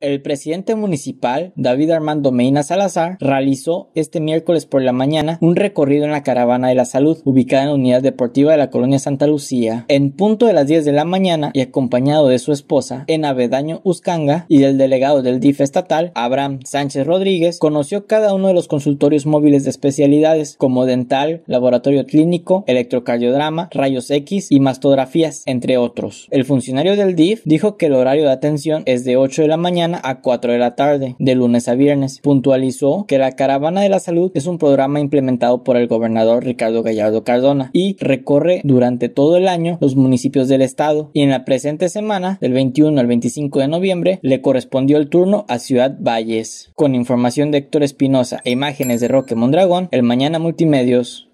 El presidente municipal, David Armando Meina Salazar, realizó este miércoles por la mañana un recorrido en la Caravana de la Salud, ubicada en la Unidad Deportiva de la Colonia Santa Lucía, en punto de las 10 de la mañana y acompañado de su esposa, en Avedaño Uscanga, y del delegado del DIF estatal, Abraham Sánchez Rodríguez, conoció cada uno de los consultorios móviles de especialidades, como dental, laboratorio clínico, Electrocardiodrama, rayos X y mastografías, entre otros. El funcionario del DIF dijo que el horario de atención es de 8 de la mañana a 4 de la tarde, de lunes a viernes. Puntualizó que la Caravana de la Salud es un programa implementado por el gobernador Ricardo Gallardo Cardona y recorre durante todo el año los municipios del estado y en la presente semana, del 21 al 25 de noviembre, le correspondió el turno a Ciudad Valles. Con información de Héctor Espinosa e imágenes de Roque Mondragón, el Mañana Multimedios.